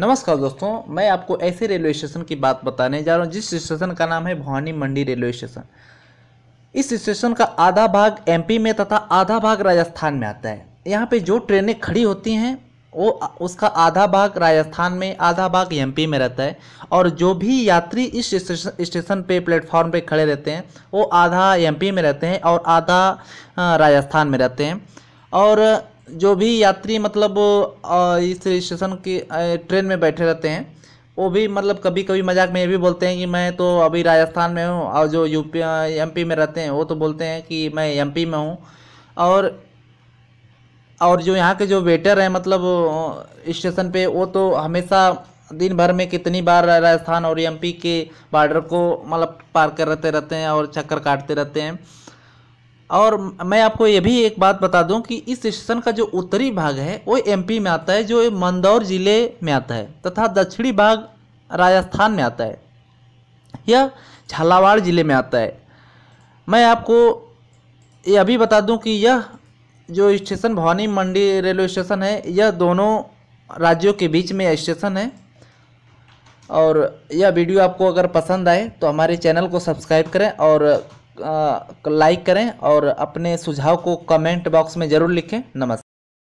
नमस्कार दोस्तों मैं आपको ऐसे रेलवे स्टेशन की बात बताने जा रहा हूँ जिस स्टेशन का नाम है भवानी मंडी रेलवे स्टेशन इस स्टेशन का आधा भाग एमपी में तथा आधा भाग राजस्थान में आता है यहाँ पे जो ट्रेनें खड़ी होती हैं वो उसका आधा भाग राजस्थान में आधा भाग एमपी में रहता है और जो भी यात्री इस स्टेशन पे प्लेटफॉर्म पे खड़े रहते हैं वो आधा एमपी में रहते हैं और आधा राजस्थान में रहते हैं और जो भी यात्री मतलब इस स्टेशन की ट्रेन में बैठे रहते हैं वो भी मतलब कभी कभी मजाक में ये भी बोलते हैं कि मैं तो अभी राजस्थान में हूँ और जो यूपी एमपी में रहते हैं वो तो बोलते हैं कि मैं एमपी में हूँ और और जो यहाँ के जो वेटर हैं मतलब स्टेशन पे वो तो हमेशा दिन भर में कितनी बार राजस्थान और एमपी के बॉर्डर को मतलब पार कर रहते रहते हैं और चक्कर काटते रहते हैं और मैं आपको ये भी एक बात बता दूं कि इस स्टेशन का जो उत्तरी भाग है वो एमपी में आता है जो मंदौर ज़िले में आता है तथा दक्षिणी भाग राजस्थान में आता है यह झालावाड़ ज़िले में आता है मैं आपको ये अभी बता दूं कि यह जो station Bhawani Mandi railway station है यह दोनों राज्यों के बीच में स्टेशन है और यह वीडियो आपको अगर पसंद आए तो हमारे चैनल को सब्सक्राइब करें और लाइक करें और अपने सुझाव को कमेंट बॉक्स में ज़रूर लिखें नमस्कार